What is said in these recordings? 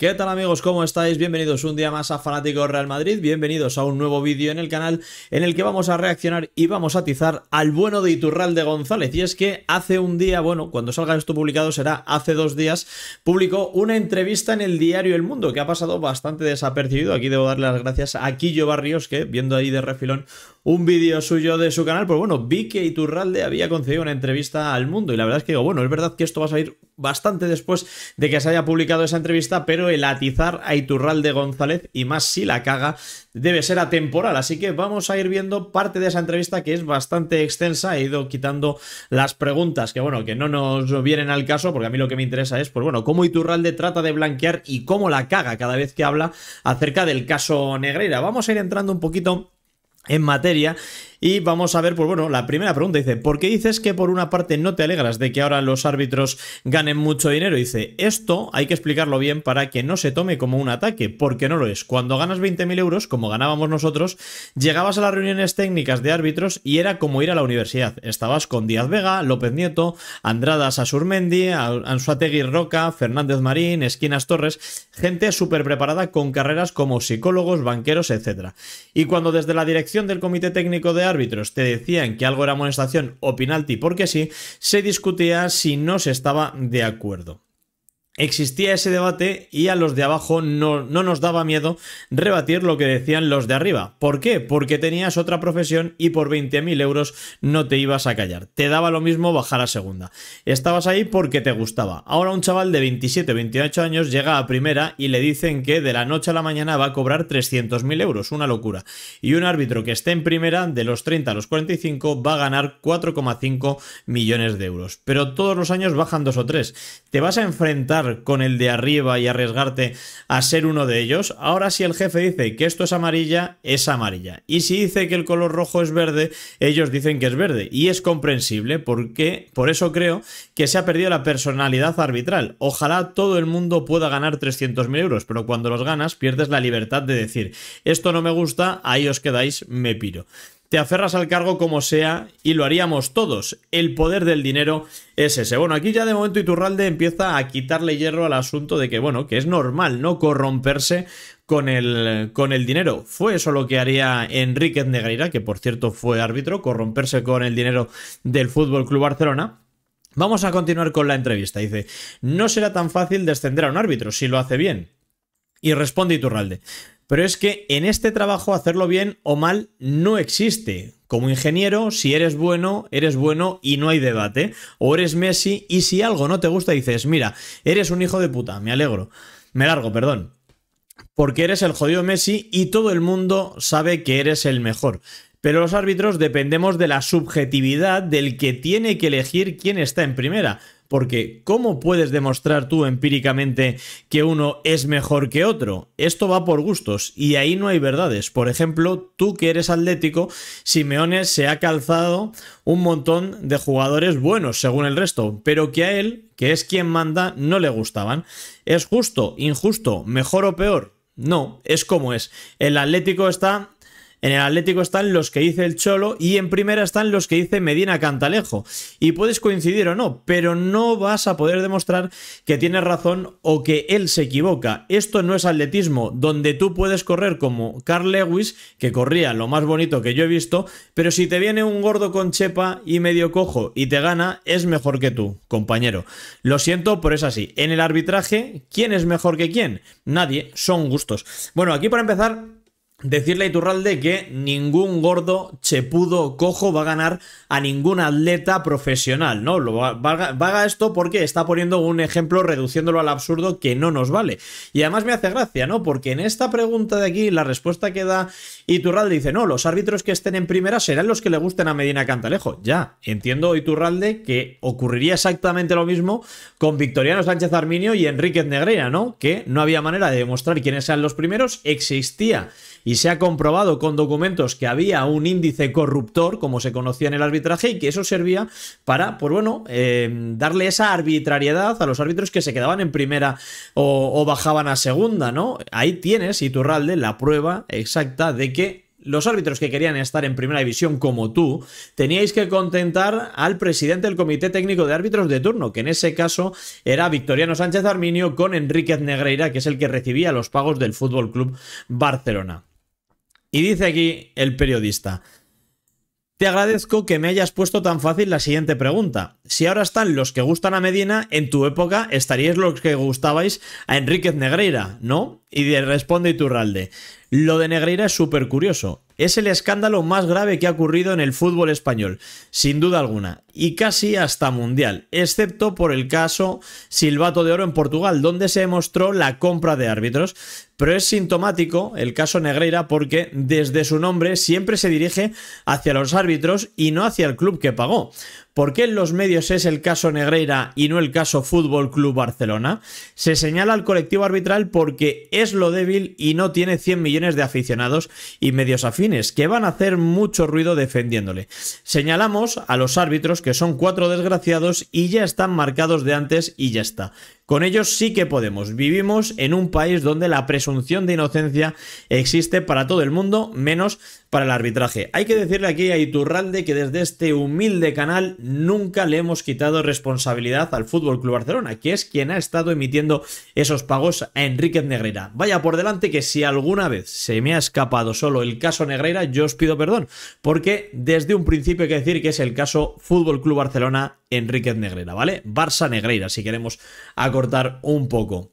¿Qué tal amigos? ¿Cómo estáis? Bienvenidos un día más a Fanático Real Madrid, bienvenidos a un nuevo vídeo en el canal en el que vamos a reaccionar y vamos a atizar al bueno de Iturralde González. Y es que hace un día, bueno, cuando salga esto publicado será hace dos días, publicó una entrevista en el diario El Mundo que ha pasado bastante desapercibido. Aquí debo darle las gracias a Quillo Barrios que, viendo ahí de refilón, un vídeo suyo de su canal, pues bueno, vi que Iturralde había concedido una entrevista al mundo y la verdad es que digo, bueno, es verdad que esto va a salir bastante después de que se haya publicado esa entrevista, pero el atizar a Iturralde González y más si la caga debe ser atemporal, así que vamos a ir viendo parte de esa entrevista que es bastante extensa, he ido quitando las preguntas que bueno, que no nos vienen al caso, porque a mí lo que me interesa es, pues bueno, cómo Iturralde trata de blanquear y cómo la caga cada vez que habla acerca del caso Negreira. Vamos a ir entrando un poquito en materia y vamos a ver, pues bueno, la primera pregunta dice, ¿por qué dices que por una parte no te alegras de que ahora los árbitros ganen mucho dinero? Dice, esto hay que explicarlo bien para que no se tome como un ataque, porque no lo es. Cuando ganas 20.000 euros, como ganábamos nosotros, llegabas a las reuniones técnicas de árbitros y era como ir a la universidad. Estabas con Díaz Vega, López Nieto, Andradas Asurmendi Anzuategui Roca, Fernández Marín, Esquinas Torres, gente súper preparada con carreras como psicólogos, banqueros, etc. Y cuando desde la dirección del comité técnico de árbitros te decían que algo era amonestación o penalti porque sí, se discutía si no se estaba de acuerdo existía ese debate y a los de abajo no, nos daba miedo rebatir lo que decían los de arriba. ¿Por qué? Porque tenías otra profesión y por 20.000 euros no te ibas a callar. Te daba lo mismo bajar a segunda. Estabas ahí porque te gustaba. Ahora un chaval de 27, 28 años llega a primera y le dicen que de la noche a la mañana va a cobrar 300.000 euros, una locura. Y un árbitro que esté en primera, de los 30 a los 45, va a ganar 4,5 millones de euros. Pero todos los años bajan dos o tres. Te vas a enfrentar con el de arriba y arriesgarte a ser uno de ellos. Ahora si el jefe dice que esto es amarilla, es amarilla. Y si dice que el color rojo es verde, ellos dicen que es verde. Y es comprensible porque por eso creo que se ha perdido la personalidad arbitral. Ojalá todo el mundo pueda ganar 300.000 euros, pero cuando los ganas pierdes la libertad de decir esto no me gusta, ahí os quedáis, me piro te aferras al cargo como sea y lo haríamos todos. El poder del dinero es ese. Bueno, aquí ya de momento Iturralde empieza a quitarle hierro al asunto de que, bueno, que es normal no corromperse con el, con el dinero. Fue eso lo que haría Enrique Negreira, que por cierto fue árbitro, corromperse con el dinero del Fútbol Club Barcelona. Vamos a continuar con la entrevista. Dice: No será tan fácil descender a un árbitro si lo hace bien. Y responde Iturralde: pero es que en este trabajo hacerlo bien o mal no existe. Como ingeniero, si eres bueno, eres bueno y no hay debate. O eres Messi y si algo no te gusta dices, mira, eres un hijo de puta, me alegro. Me largo, perdón. Porque eres el jodido Messi y todo el mundo sabe que eres el mejor. Pero los árbitros dependemos de la subjetividad del que tiene que elegir quién está en primera porque ¿cómo puedes demostrar tú empíricamente que uno es mejor que otro? Esto va por gustos y ahí no hay verdades. Por ejemplo, tú que eres atlético, Simeone se ha calzado un montón de jugadores buenos según el resto, pero que a él, que es quien manda, no le gustaban. ¿Es justo, injusto, mejor o peor? No, es como es. El Atlético está en el Atlético están los que dice el Cholo y en primera están los que dice Medina Cantalejo. Y puedes coincidir o no, pero no vas a poder demostrar que tienes razón o que él se equivoca. Esto no es atletismo, donde tú puedes correr como Carl Lewis, que corría lo más bonito que yo he visto, pero si te viene un gordo con chepa y medio cojo y te gana, es mejor que tú, compañero. Lo siento, pero es así. En el arbitraje, ¿quién es mejor que quién? Nadie, son gustos. Bueno, aquí para empezar, Decirle a Iturralde que ningún gordo, chepudo, cojo va a ganar a ningún atleta profesional, ¿no? Lo esto porque está poniendo un ejemplo reduciéndolo al absurdo que no nos vale. Y además me hace gracia, ¿no? Porque en esta pregunta de aquí la respuesta que da Iturralde dice, no, los árbitros que estén en primera serán los que le gusten a Medina Cantalejo. Ya, entiendo Iturralde que ocurriría exactamente lo mismo con Victoriano Sánchez Arminio y Enrique Negreira, ¿no? Que no había manera de demostrar quiénes eran los primeros, existía y se ha comprobado con documentos que había un índice corruptor, como se conocía en el arbitraje, y que eso servía para, pues bueno, eh, darle esa arbitrariedad a los árbitros que se quedaban en primera o, bajaban a segunda, ¿no? Ahí tienes, Iturralde, la prueba exacta de que los árbitros que querían estar en primera división como tú, teníais que contentar al presidente del Comité Técnico de Árbitros de turno, que en ese caso era Victoriano Sánchez Arminio con Enríquez Negreira, que es el que recibía los pagos del Fútbol Club Barcelona. Y dice aquí el periodista, te agradezco que me hayas puesto tan fácil la siguiente pregunta. Si ahora están los que gustan a Medina, en tu época estaríais los que gustabais a Enríquez Negreira, ¿no? Y responde Iturralde, lo de Negreira es súper curioso. Es el escándalo más grave que ha ocurrido en el fútbol español, sin duda alguna, y casi hasta mundial, excepto por el caso Silbato de Oro en Portugal, donde se demostró la compra de árbitros. Pero es sintomático el caso Negreira porque desde su nombre siempre se dirige hacia los árbitros y no hacia el club que pagó. ¿Por qué en los medios es el caso Negreira y no el caso Fútbol Club Barcelona? Se señala al colectivo arbitral porque es lo débil y no tiene 100 millones de aficionados y medios afines, que van a hacer mucho ruido defendiéndole. Señalamos a los árbitros que son cuatro desgraciados y ya están marcados de antes y ya está. Con ellos sí que podemos. Vivimos en un país donde la presunción de inocencia existe para todo el mundo, menos para el arbitraje. Hay que decirle aquí a Iturralde que desde este humilde canal nunca le hemos quitado responsabilidad al Fútbol Club Barcelona, que es quien ha estado emitiendo esos pagos a Enríquez Negreira. Vaya por delante que si alguna vez se me ha escapado solo el caso Negreira, yo os pido perdón, porque desde un principio hay que decir que es el caso Fútbol Club Barcelona Enríquez Negreira, ¿vale? Barça Negreira, si queremos un poco.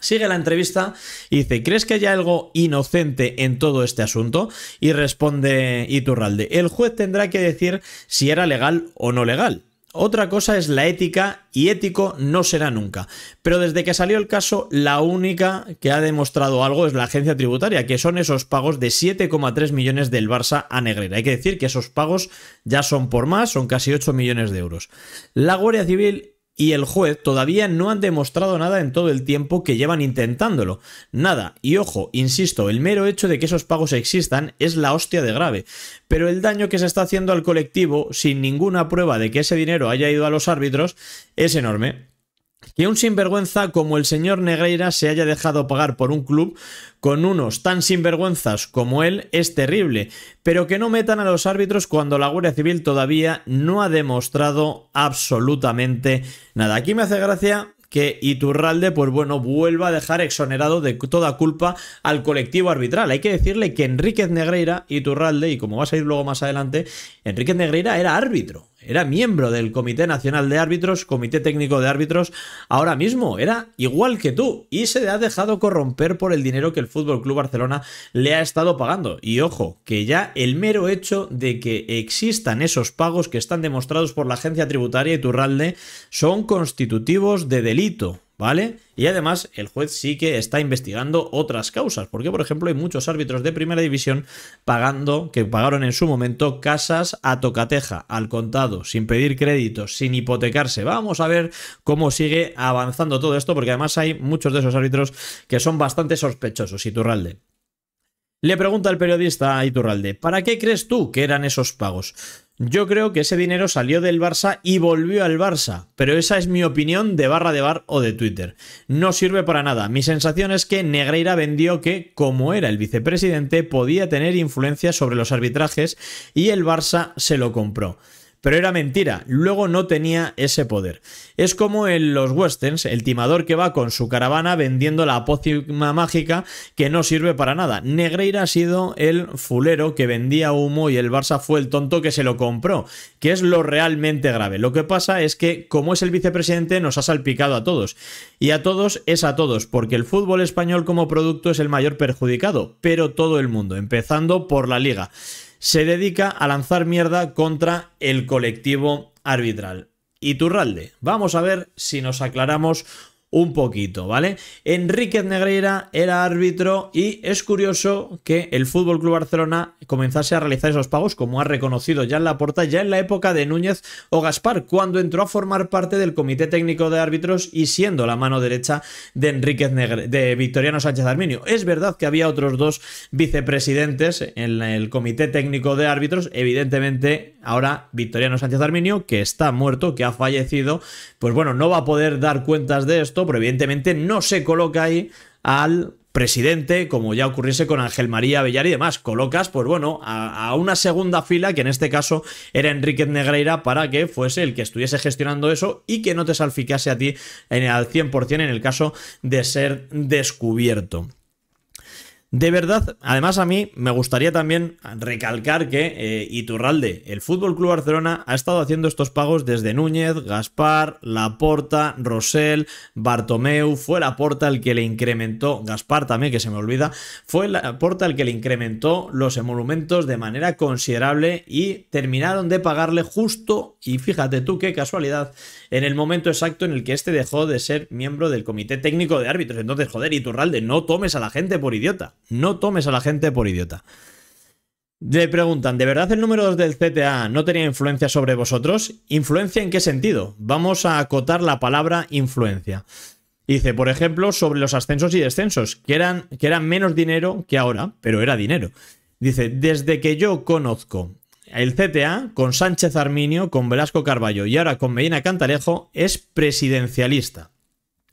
Sigue la entrevista y dice, ¿crees que haya algo inocente en todo este asunto? Y responde Iturralde, el juez tendrá que decir si era legal o no legal. Otra cosa es la ética y ético no será nunca. Pero desde que salió el caso, la única que ha demostrado algo es la agencia tributaria, que son esos pagos de 7,3 millones del Barça a Negrera. Hay que decir que esos pagos ya son por más, son casi 8 millones de euros. La Guardia Civil y el juez todavía no han demostrado nada en todo el tiempo que llevan intentándolo. Nada, y ojo, insisto, el mero hecho de que esos pagos existan es la hostia de grave, pero el daño que se está haciendo al colectivo sin ninguna prueba de que ese dinero haya ido a los árbitros es enorme. Que un sinvergüenza como el señor Negreira se haya dejado pagar por un club con unos tan sinvergüenzas como él es terrible, pero que no metan a los árbitros cuando la Guardia Civil todavía no ha demostrado absolutamente nada. Aquí me hace gracia que Iturralde, pues bueno, vuelva a dejar exonerado de toda culpa al colectivo arbitral. Hay que decirle que Enriquez Negreira, Iturralde, y como va a ir luego más adelante, Enriquez Negreira era árbitro era miembro del Comité Nacional de Árbitros, Comité Técnico de Árbitros, ahora mismo era igual que tú y se le ha dejado corromper por el dinero que el Fútbol Club Barcelona le ha estado pagando. Y ojo, que ya el mero hecho de que existan esos pagos que están demostrados por la agencia tributaria y Turralde son constitutivos de delito ¿vale? Y además el juez sí que está investigando otras causas, porque por ejemplo hay muchos árbitros de primera división pagando, que pagaron en su momento casas a tocateja, al contado, sin pedir créditos, sin hipotecarse. Vamos a ver cómo sigue avanzando todo esto, porque además hay muchos de esos árbitros que son bastante sospechosos, Iturralde. Le pregunta el periodista a Iturralde, ¿para qué crees tú que eran esos pagos? Yo creo que ese dinero salió del Barça y volvió al Barça, pero esa es mi opinión de barra de bar o de Twitter. No sirve para nada. Mi sensación es que Negreira vendió que, como era el vicepresidente, podía tener influencia sobre los arbitrajes y el Barça se lo compró. Pero era mentira, luego no tenía ese poder. Es como en los westerns, el timador que va con su caravana vendiendo la pócima mágica que no sirve para nada. Negreira ha sido el fulero que vendía humo y el Barça fue el tonto que se lo compró, que es lo realmente grave. Lo que pasa es que, como es el vicepresidente, nos ha salpicado a todos. Y a todos es a todos, porque el fútbol español como producto es el mayor perjudicado, pero todo el mundo, empezando por la liga se dedica a lanzar mierda contra el colectivo arbitral. Iturralde. Vamos a ver si nos aclaramos un poquito, ¿vale? Enríquez Negreira era árbitro y es curioso que el Fútbol Club Barcelona comenzase a realizar esos pagos, como ha reconocido ya en la porta, ya en la época de Núñez o Gaspar, cuando entró a formar parte del Comité Técnico de Árbitros y siendo la mano derecha de Enríquez de Victoriano Sánchez Arminio. Es verdad que había otros dos vicepresidentes en el Comité Técnico de Árbitros, evidentemente ahora Victoriano Sánchez Arminio, que está muerto, que ha fallecido, pues bueno, no va a poder dar cuentas de esto pero evidentemente no se coloca ahí al presidente, como ya ocurriese con Ángel María Bellar y demás. Colocas, pues bueno, a, una segunda fila, que en este caso era Enrique Negreira, para que fuese el que estuviese gestionando eso y que no te salficase a ti en, eh, al 100% en el caso de ser descubierto. De verdad, además a mí me gustaría también recalcar que eh, Iturralde, el Fútbol Club Barcelona, ha estado haciendo estos pagos desde Núñez, Gaspar, Laporta, Rosell, Bartomeu. Fue Laporta el que le incrementó, Gaspar también, que se me olvida, fue Laporta el que le incrementó los emolumentos de manera considerable y terminaron de pagarle justo, y fíjate tú qué casualidad, en el momento exacto en el que este dejó de ser miembro del Comité Técnico de Árbitros. Entonces, joder, Iturralde, no tomes a la gente por idiota. No tomes a la gente por idiota. Le preguntan, ¿de verdad el número 2 del CTA no tenía influencia sobre vosotros? ¿Influencia en qué sentido? Vamos a acotar la palabra influencia. Dice, por ejemplo, sobre los ascensos y descensos, que eran, que menos dinero que ahora, pero era dinero. Dice, desde que yo conozco el CTA, con Sánchez Arminio, con Velasco Carballo y ahora con Medina Cantalejo, es presidencialista.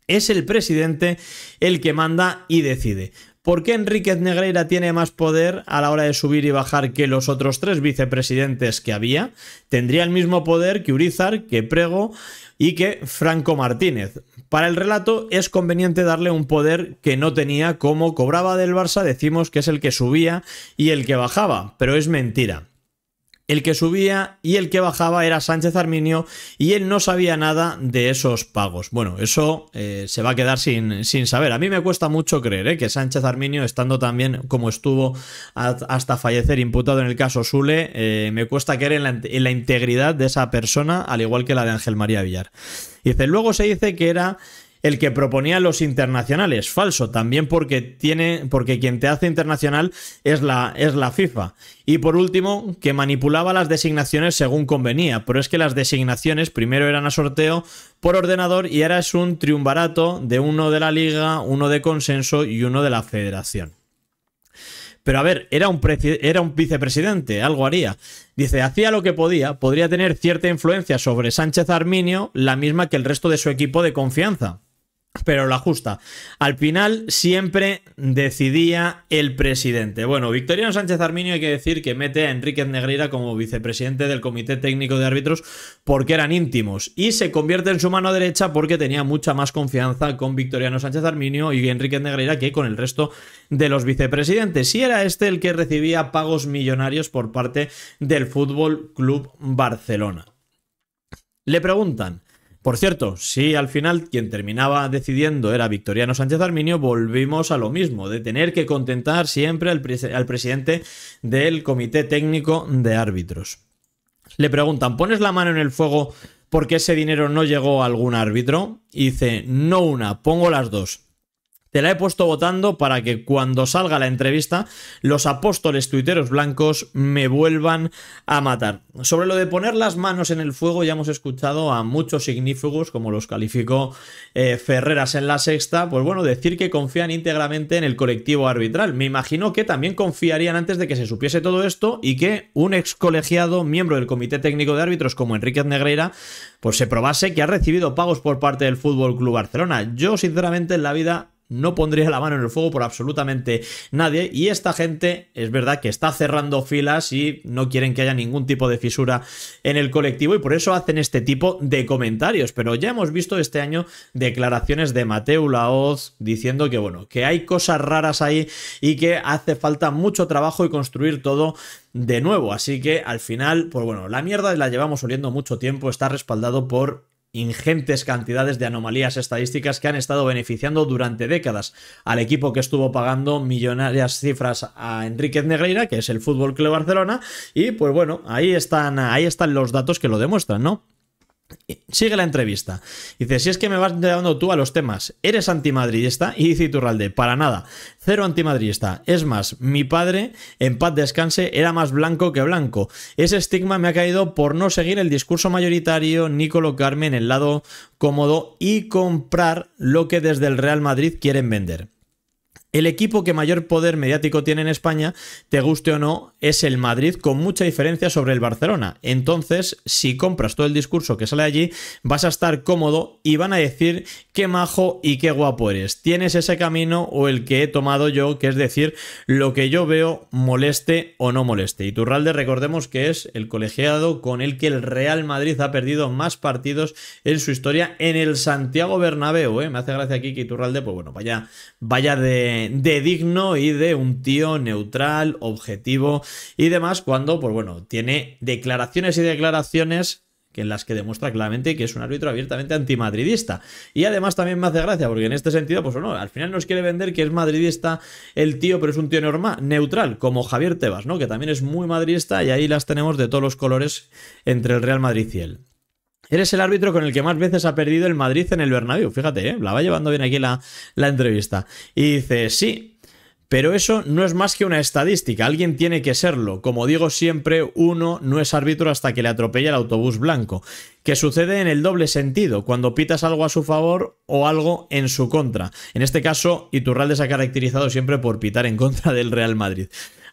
Es el presidente el que manda y decide. ¿Por qué Enriquez Negreira tiene más poder a la hora de subir y bajar que los otros tres vicepresidentes que había? Tendría el mismo poder que Urizar, que Prego y que Franco Martínez. Para el relato es conveniente darle un poder que no tenía como cobraba del Barça, decimos que es el que subía y el que bajaba, pero es mentira. El que subía y el que bajaba era Sánchez Arminio y él no sabía nada de esos pagos. Bueno, eso eh, se va a quedar sin, saber. A mí me cuesta mucho creer eh, que Sánchez Arminio, estando también como estuvo hasta fallecer imputado en el caso Sule, eh, me cuesta creer en la, en la integridad de esa persona, al igual que la de Ángel María Villar. Dice, luego se dice que era el que proponía los internacionales. Falso, también porque tiene, porque quien te hace internacional es la, es la FIFA. Y por último, que manipulaba las designaciones según convenía, pero es que las designaciones primero eran a sorteo por ordenador y ahora es un triunvarato de uno de la liga, uno de consenso y uno de la federación. Pero a ver, era un, era un, vicepresidente, algo haría. Dice, hacía lo que podía, podría tener cierta influencia sobre Sánchez Arminio, la misma que el resto de su equipo de confianza pero la justa, Al final siempre decidía el presidente. Bueno, Victoriano Sánchez Arminio hay que decir que mete a Enrique Negreira como vicepresidente del Comité Técnico de Árbitros porque eran íntimos y se convierte en su mano derecha porque tenía mucha más confianza con Victoriano Sánchez Arminio y Enrique Negreira que con el resto de los vicepresidentes. si era este el que recibía pagos millonarios por parte del Fútbol Club Barcelona. Le preguntan por cierto, si al final quien terminaba decidiendo era Victoriano Sánchez Arminio, volvimos a lo mismo, de tener que contentar siempre al, presidente del Comité Técnico de Árbitros. Le preguntan, ¿pones la mano en el fuego porque ese dinero no llegó a algún árbitro? Y dice, no una, pongo las dos. Te la he puesto votando para que cuando salga la entrevista los apóstoles tuiteros blancos me vuelvan a matar. Sobre lo de poner las manos en el fuego ya hemos escuchado a muchos signífugos, como los calificó eh, Ferreras en la sexta, pues bueno, decir que confían íntegramente en el colectivo arbitral. Me imagino que también confiarían antes de que se supiese todo esto y que un ex colegiado, miembro del Comité Técnico de Árbitros como Enriquez Negreira, pues se probase que ha recibido pagos por parte del Fútbol Club Barcelona. Yo, sinceramente, en la vida no pondría la mano en el fuego por absolutamente nadie y esta gente es verdad que está cerrando filas y no quieren que haya ningún tipo de fisura en el colectivo y por eso hacen este tipo de comentarios pero ya hemos visto este año declaraciones de Mateo Laoz diciendo que bueno que hay cosas raras ahí y que hace falta mucho trabajo y construir todo de nuevo así que al final pues bueno la mierda la llevamos oliendo mucho tiempo está respaldado por ingentes cantidades de anomalías estadísticas que han estado beneficiando durante décadas al equipo que estuvo pagando millonarias cifras a Enriquez Negreira, que es el Fútbol Club Barcelona, y pues bueno, ahí están, ahí están los datos que lo demuestran, ¿no? Sigue la entrevista. Dice, si es que me vas dando tú a los temas, eres antimadridista y dice Iturralde, para nada, cero antimadridista. Es más, mi padre, en paz descanse, era más blanco que blanco. Ese estigma me ha caído por no seguir el discurso mayoritario ni colocarme en el lado cómodo y comprar lo que desde el Real Madrid quieren vender. El equipo que mayor poder mediático tiene en España, te guste o no, es el Madrid, con mucha diferencia sobre el Barcelona. Entonces, si compras todo el discurso que sale allí, vas a estar cómodo y van a decir qué majo y qué guapo eres. Tienes ese camino o el que he tomado yo, que es decir, lo que yo veo, moleste o no moleste. Y Turralde, recordemos que es el colegiado con el que el Real Madrid ha perdido más partidos en su historia en el Santiago Bernabéu. ¿eh? Me hace gracia aquí que Iturralde, pues bueno, vaya, vaya de de digno y de un tío neutral, objetivo y demás, cuando, pues bueno, tiene declaraciones y declaraciones en las que demuestra claramente que es un árbitro abiertamente antimadridista. Y además también me hace gracia, porque en este sentido, pues bueno, al final nos quiere vender que es madridista el tío, pero es un tío normal, neutral, como Javier Tebas, ¿no? Que también es muy madridista y ahí las tenemos de todos los colores entre el Real Madrid y él. Eres el árbitro con el que más veces ha perdido el Madrid en el Bernabéu. Fíjate, ¿eh? la va llevando bien aquí la, la entrevista. Y dice, sí, pero eso no es más que una estadística, alguien tiene que serlo. Como digo siempre, uno no es árbitro hasta que le atropella el autobús blanco, que sucede en el doble sentido, cuando pitas algo a su favor o algo en su contra. En este caso, Iturralde se ha caracterizado siempre por pitar en contra del Real Madrid.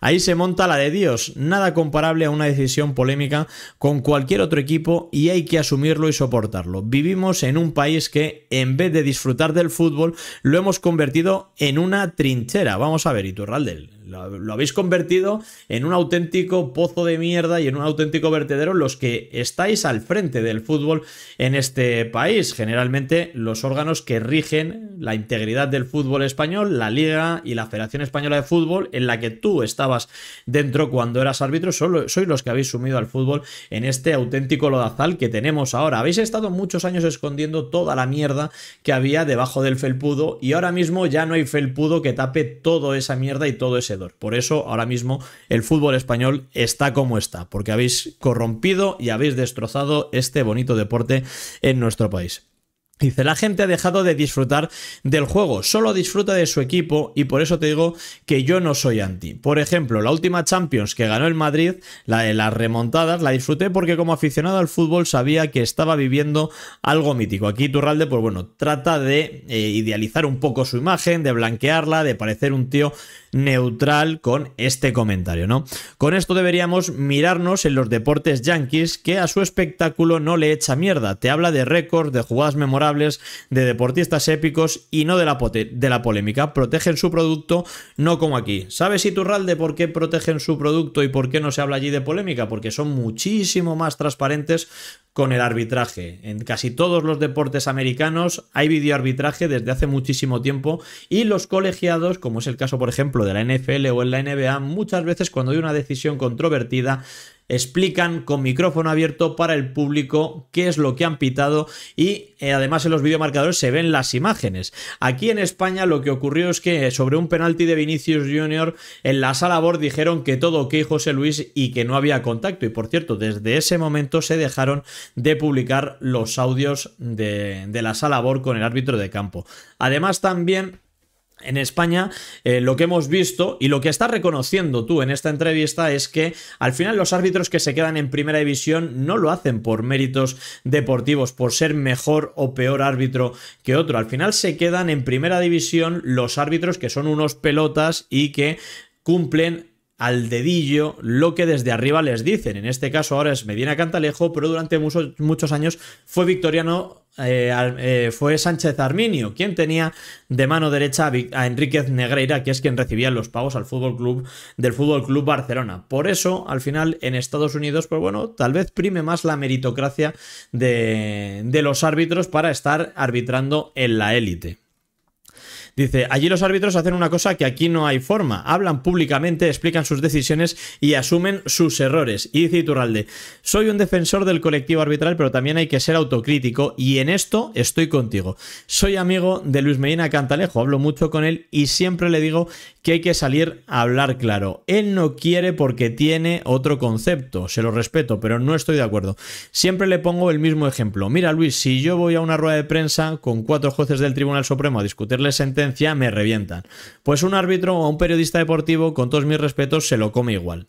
Ahí se monta la de Dios, nada comparable a una decisión polémica con cualquier otro equipo y hay que asumirlo y soportarlo. Vivimos en un país que, en vez de disfrutar del fútbol, lo hemos convertido en una trinchera. Vamos a ver, Iturraldel, lo, habéis convertido en un auténtico pozo de mierda y en un auténtico vertedero los que estáis al frente del fútbol en este país. Generalmente los órganos que rigen la integridad del fútbol español, la liga y la Federación Española de Fútbol en la que tú estabas dentro cuando eras árbitro, sois los que habéis sumido al fútbol en este auténtico lodazal que tenemos ahora. Habéis estado muchos años escondiendo toda la mierda que había debajo del felpudo y ahora mismo ya no hay felpudo que tape toda esa mierda y todo ese por eso ahora mismo el fútbol español está como está, porque habéis corrompido y habéis destrozado este bonito deporte en nuestro país. Dice, la gente ha dejado de disfrutar del juego, solo disfruta de su equipo y por eso te digo que yo no soy anti. Por ejemplo, la última Champions que ganó el Madrid, la de las remontadas, la disfruté porque como aficionado al fútbol sabía que estaba viviendo algo mítico. Aquí Turralde, pues bueno, trata de eh, idealizar un poco su imagen, de blanquearla, de parecer un tío neutral con este comentario, ¿no? Con esto deberíamos mirarnos en los deportes yankees que a su espectáculo no le echa mierda, te habla de récords, de jugadas memorables, de deportistas épicos y no de la, de la polémica, protegen su producto, no como aquí. ¿Sabes Iturralde por qué protegen su producto y por qué no se habla allí de polémica? Porque son muchísimo más transparentes con el arbitraje. En casi todos los deportes americanos hay videoarbitraje desde hace muchísimo tiempo y los colegiados, como es el caso por ejemplo de la NFL o en la NBA, muchas veces cuando hay una decisión controvertida explican con micrófono abierto para el público qué es lo que han pitado y eh, además en los videomarcadores se ven las imágenes. Aquí en España lo que ocurrió es que sobre un penalti de Vinicius Jr. en la sala BOR dijeron que todo ok José Luis y que no había contacto y por cierto desde ese momento se dejaron de publicar los audios de, la sala BOR con el árbitro de campo. Además también en España eh, lo que hemos visto y lo que estás reconociendo tú en esta entrevista es que al final los árbitros que se quedan en primera división no lo hacen por méritos deportivos, por ser mejor o peor árbitro que otro. Al final se quedan en primera división los árbitros que son unos pelotas y que cumplen al dedillo lo que desde arriba les dicen. En este caso ahora es Medina Cantalejo, pero durante muchos años fue Victoriano, eh, eh, fue Sánchez Arminio, quien tenía de mano derecha a, Enríquez Negreira, que es quien recibía los pagos al Fútbol Club del Fútbol Club Barcelona. Por eso, al final, en Estados Unidos, pues bueno, tal vez prime más la meritocracia de, de los árbitros para estar arbitrando en la élite. Dice, allí los árbitros hacen una cosa que aquí no hay forma. Hablan públicamente, explican sus decisiones y asumen sus errores. Y dice Iturralde, soy un defensor del colectivo arbitral, pero también hay que ser autocrítico y en esto estoy contigo. Soy amigo de Luis Medina Cantalejo, hablo mucho con él y siempre le digo que hay que salir a hablar claro. Él no quiere porque tiene otro concepto, se lo respeto, pero no estoy de acuerdo. Siempre le pongo el mismo ejemplo. Mira Luis, si yo voy a una rueda de prensa con cuatro jueces del Tribunal Supremo a discutirle sentencia, me revientan. Pues un árbitro o un periodista deportivo, con todos mis respetos, se lo come igual.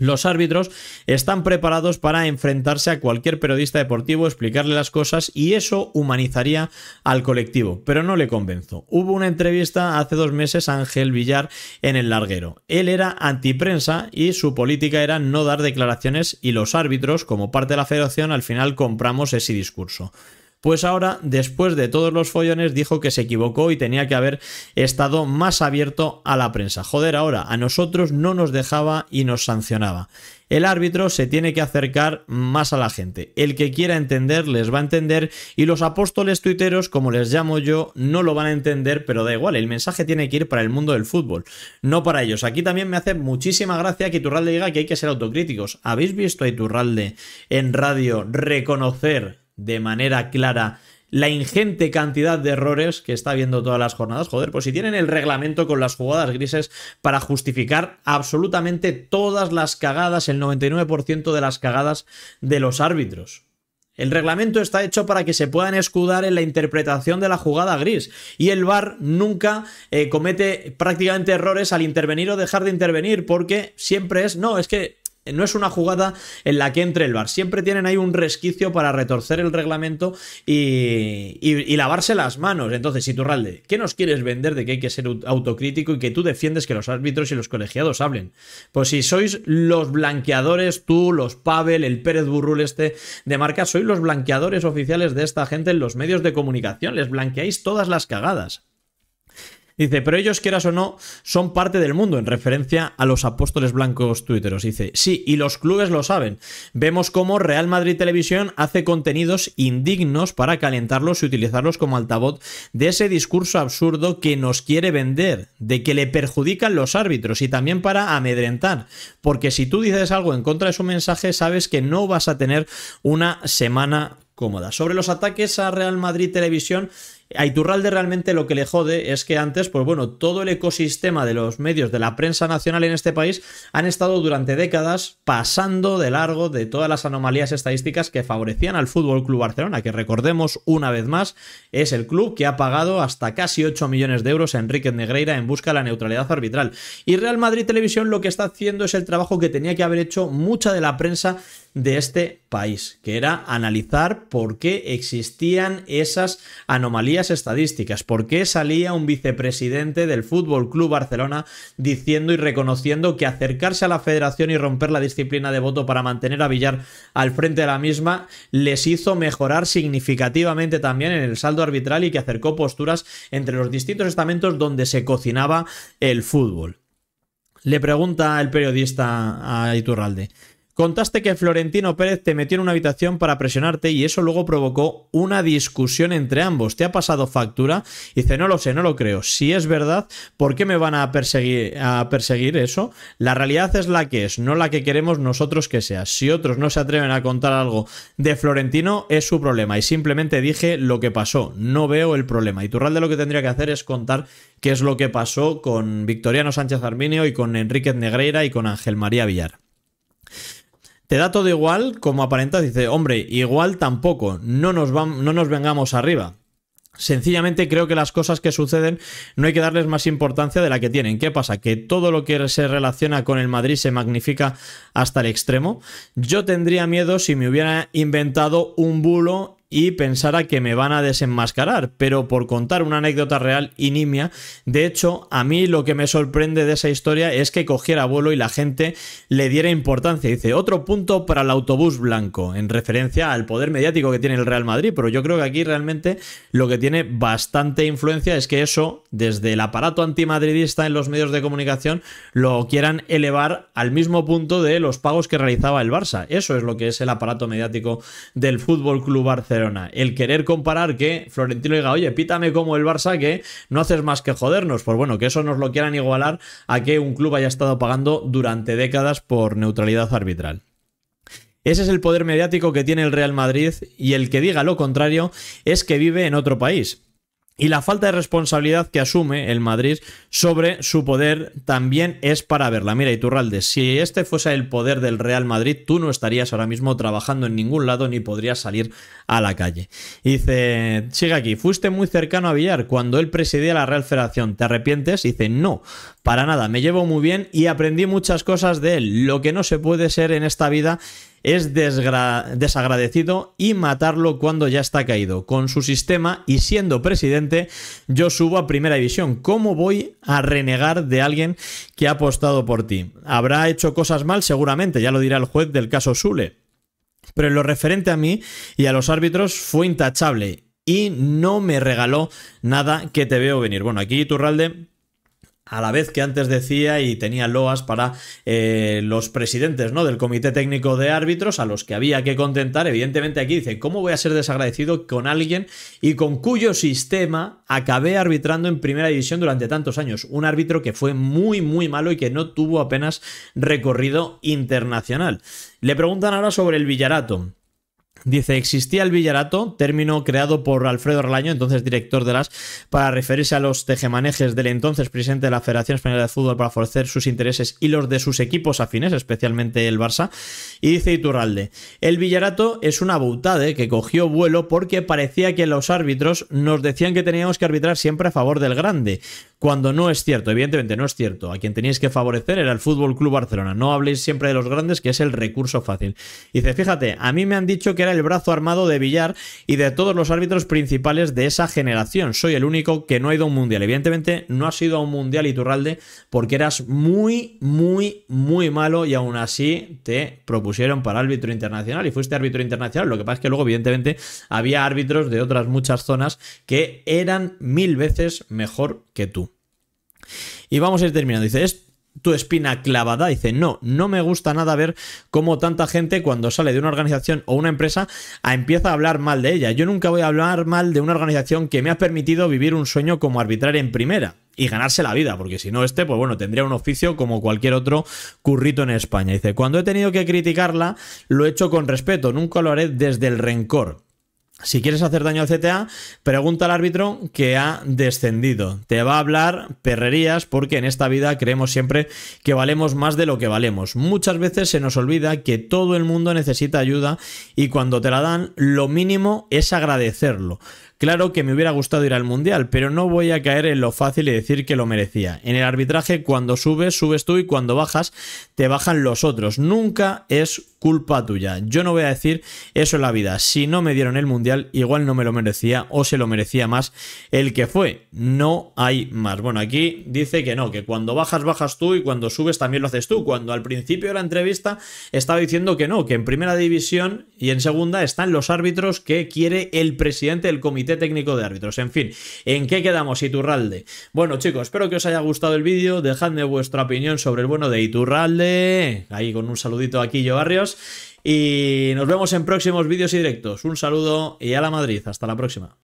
Los árbitros están preparados para enfrentarse a cualquier periodista deportivo, explicarle las cosas y eso humanizaría al colectivo, pero no le convenzo. Hubo una entrevista hace dos meses a Ángel Villar en el larguero. Él era antiprensa y su política era no dar declaraciones y los árbitros, como parte de la federación, al final compramos ese discurso. Pues ahora, después de todos los follones, dijo que se equivocó y tenía que haber estado más abierto a la prensa. Joder, ahora a nosotros no nos dejaba y nos sancionaba. El árbitro se tiene que acercar más a la gente. El que quiera entender les va a entender y los apóstoles tuiteros, como les llamo yo, no lo van a entender, pero da igual, el mensaje tiene que ir para el mundo del fútbol, no para ellos. Aquí también me hace muchísima gracia que Iturralde diga que hay que ser autocríticos. ¿Habéis visto a Iturralde en radio reconocer de manera clara la ingente cantidad de errores que está viendo todas las jornadas. Joder, pues si tienen el reglamento con las jugadas grises para justificar absolutamente todas las cagadas, el 99% de las cagadas de los árbitros. El reglamento está hecho para que se puedan escudar en la interpretación de la jugada gris y el VAR nunca eh, comete prácticamente errores al intervenir o dejar de intervenir porque siempre es, no, es que no es una jugada en la que entre el bar. Siempre tienen ahí un resquicio para retorcer el reglamento y, lavarse las manos. Entonces, Iturralde, ¿qué nos quieres vender de que hay que ser autocrítico y que tú defiendes que los árbitros y los colegiados hablen? Pues si sois los blanqueadores, tú, los Pavel, el Pérez Burrul este de marca, sois los blanqueadores oficiales de esta gente en los medios de comunicación. Les blanqueáis todas las cagadas. Dice, pero ellos, quieras o no, son parte del mundo, en referencia a los apóstoles blancos tuiteros. Dice, sí, y los clubes lo saben. Vemos cómo Real Madrid Televisión hace contenidos indignos para calentarlos y utilizarlos como altavoz de ese discurso absurdo que nos quiere vender, de que le perjudican los árbitros y también para amedrentar. Porque si tú dices algo en contra de su mensaje, sabes que no vas a tener una semana cómoda. Sobre los ataques a Real Madrid Televisión a Iturralde realmente lo que le jode es que antes, pues bueno, todo el ecosistema de los medios de la prensa nacional en este país han estado durante décadas pasando de largo de todas las anomalías estadísticas que favorecían al Fútbol Club Barcelona, que recordemos una vez más, es el club que ha pagado hasta casi 8 millones de euros a Enrique Negreira en busca de la neutralidad arbitral. Y Real Madrid Televisión lo que está haciendo es el trabajo que tenía que haber hecho mucha de la prensa de este país, que era analizar por qué existían esas anomalías estadísticas, por qué salía un vicepresidente del Fútbol Club Barcelona diciendo y reconociendo que acercarse a la federación y romper la disciplina de voto para mantener a Villar al frente de la misma les hizo mejorar significativamente también en el saldo arbitral y que acercó posturas entre los distintos estamentos donde se cocinaba el fútbol. Le pregunta el periodista a Iturralde, Contaste que Florentino Pérez te metió en una habitación para presionarte y eso luego provocó una discusión entre ambos. ¿Te ha pasado factura? dice, no lo sé, no lo creo. Si es verdad, ¿por qué me van a perseguir, eso? La realidad es la que es, no la que queremos nosotros que sea. Si otros no se atreven a contar algo de Florentino, es su problema. Y simplemente dije lo que pasó. No veo el problema. Y Turralde lo que tendría que hacer es contar qué es lo que pasó con Victoriano Sánchez Arminio y con Enríquez Negreira y con Ángel María Villar. Te da todo igual como aparentas, dice, hombre, igual tampoco, no nos, no nos vengamos arriba. Sencillamente creo que las cosas que suceden no hay que darles más importancia de la que tienen. ¿Qué pasa? Que todo lo que se relaciona con el Madrid se magnifica hasta el extremo. Yo tendría miedo si me hubiera inventado un bulo y pensara que me van a desenmascarar, pero por contar una anécdota real y nimia, de hecho, a mí lo que me sorprende de esa historia es que cogiera vuelo y la gente le diera importancia. Dice, otro punto para el autobús blanco, en referencia al poder mediático que tiene el Real Madrid, pero yo creo que aquí realmente lo que tiene bastante influencia es que eso, desde el aparato antimadridista en los medios de comunicación, lo quieran elevar al mismo punto de los pagos que realizaba el Barça. Eso es lo que es el aparato mediático del Fútbol Club Barcelona. El querer comparar que Florentino diga, oye, pítame como el Barça que no haces más que jodernos. Pues bueno, que eso nos lo quieran igualar a que un club haya estado pagando durante décadas por neutralidad arbitral. Ese es el poder mediático que tiene el Real Madrid y el que diga lo contrario es que vive en otro país. Y la falta de responsabilidad que asume el Madrid sobre su poder también es para verla. Mira, Iturralde, si este fuese el poder del Real Madrid, tú no estarías ahora mismo trabajando en ningún lado ni podrías salir a la calle. dice, sigue aquí, fuiste muy cercano a Villar cuando él presidía la Real Federación. ¿Te arrepientes? dice, no, para nada, me llevo muy bien y aprendí muchas cosas de él. Lo que no se puede ser en esta vida es desagradecido y matarlo cuando ya está caído. Con su sistema y siendo presidente, yo subo a primera división. ¿Cómo voy a renegar de alguien que ha apostado por ti? Habrá hecho cosas mal, seguramente, ya lo dirá el juez del caso Sule. Pero en lo referente a mí y a los árbitros fue intachable y no me regaló nada que te veo venir. Bueno, aquí Turralde a la vez que antes decía y tenía loas para eh, los presidentes ¿no? del comité técnico de árbitros a los que había que contentar. Evidentemente aquí dice, ¿cómo voy a ser desagradecido con alguien y con cuyo sistema acabé arbitrando en primera división durante tantos años? Un árbitro que fue muy, muy malo y que no tuvo apenas recorrido internacional. Le preguntan ahora sobre el Villarato. Dice, existía el villarato, término creado por Alfredo Arlaño, entonces director de las, para referirse a los tejemanejes del entonces presidente de la Federación Española de Fútbol para favorecer sus intereses y los de sus equipos afines, especialmente el Barça. Y dice Iturralde, el villarato es una boutade que cogió vuelo porque parecía que los árbitros nos decían que teníamos que arbitrar siempre a favor del grande, cuando no es cierto, evidentemente no es cierto. A quien teníais que favorecer era el Fútbol Club Barcelona. No habléis siempre de los grandes, que es el recurso fácil. Dice, fíjate, a mí me han dicho que era el brazo armado de Villar y de todos los árbitros principales de esa generación. Soy el único que no ha ido a un mundial. Evidentemente no has ido a un mundial Iturralde porque eras muy, muy, muy malo y aún así te propusieron para árbitro internacional y fuiste árbitro internacional. Lo que pasa es que luego evidentemente había árbitros de otras muchas zonas que eran mil veces mejor que tú. Y vamos a ir terminando. Dice, tu espina clavada. Dice, no, no me gusta nada ver cómo tanta gente cuando sale de una organización o una empresa empieza a hablar mal de ella. Yo nunca voy a hablar mal de una organización que me ha permitido vivir un sueño como arbitrar en primera y ganarse la vida, porque si no este, pues bueno, tendría un oficio como cualquier otro currito en España. Dice, cuando he tenido que criticarla, lo he hecho con respeto, nunca lo haré desde el rencor. Si quieres hacer daño al CTA, pregunta al árbitro que ha descendido. Te va a hablar perrerías porque en esta vida creemos siempre que valemos más de lo que valemos. Muchas veces se nos olvida que todo el mundo necesita ayuda y cuando te la dan, lo mínimo es agradecerlo. Claro que me hubiera gustado ir al Mundial, pero no voy a caer en lo fácil y decir que lo merecía. En el arbitraje, cuando subes, subes tú y cuando bajas, te bajan los otros. Nunca es culpa tuya. Yo no voy a decir eso en la vida. Si no me dieron el Mundial, igual no me lo merecía o se lo merecía más el que fue. No hay más. Bueno, aquí dice que no, que cuando bajas, bajas tú y cuando subes también lo haces tú. Cuando al principio de la entrevista estaba diciendo que no, que en primera división y en segunda están los árbitros que quiere el presidente del comité técnico de árbitros. En fin, ¿en qué quedamos, Iturralde? Bueno, chicos, espero que os haya gustado el vídeo. Dejadme vuestra opinión sobre el bueno de Iturralde. Ahí con un saludito aquí, yo Barrios. Y nos vemos en próximos vídeos y directos. Un saludo y a la Madrid. Hasta la próxima.